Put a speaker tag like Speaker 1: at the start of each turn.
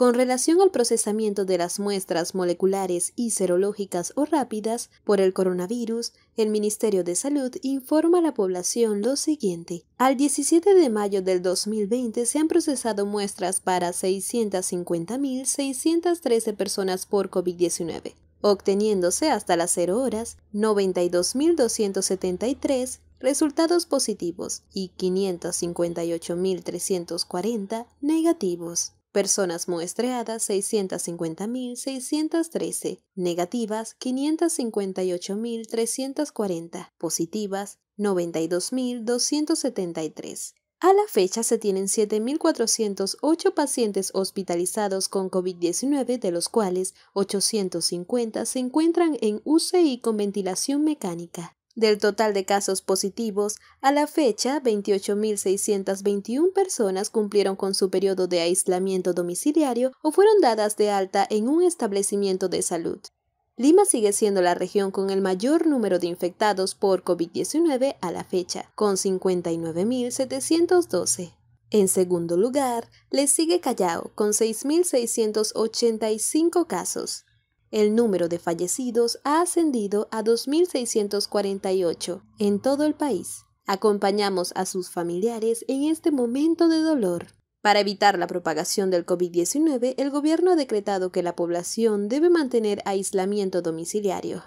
Speaker 1: Con relación al procesamiento de las muestras moleculares y serológicas o rápidas por el coronavirus, el Ministerio de Salud informa a la población lo siguiente. Al 17 de mayo del 2020 se han procesado muestras para 650.613 personas por COVID-19, obteniéndose hasta las 0 horas 92.273 resultados positivos y 558.340 negativos. Personas muestreadas 650.613, negativas 558.340, positivas 92.273. A la fecha se tienen 7.408 pacientes hospitalizados con COVID-19, de los cuales 850 se encuentran en UCI con ventilación mecánica, del total de casos positivos, a la fecha, 28.621 personas cumplieron con su periodo de aislamiento domiciliario o fueron dadas de alta en un establecimiento de salud. Lima sigue siendo la región con el mayor número de infectados por COVID-19 a la fecha, con 59.712. En segundo lugar, le sigue Callao, con 6.685 casos. El número de fallecidos ha ascendido a 2.648 en todo el país. Acompañamos a sus familiares en este momento de dolor. Para evitar la propagación del COVID-19, el gobierno ha decretado que la población debe mantener aislamiento domiciliario.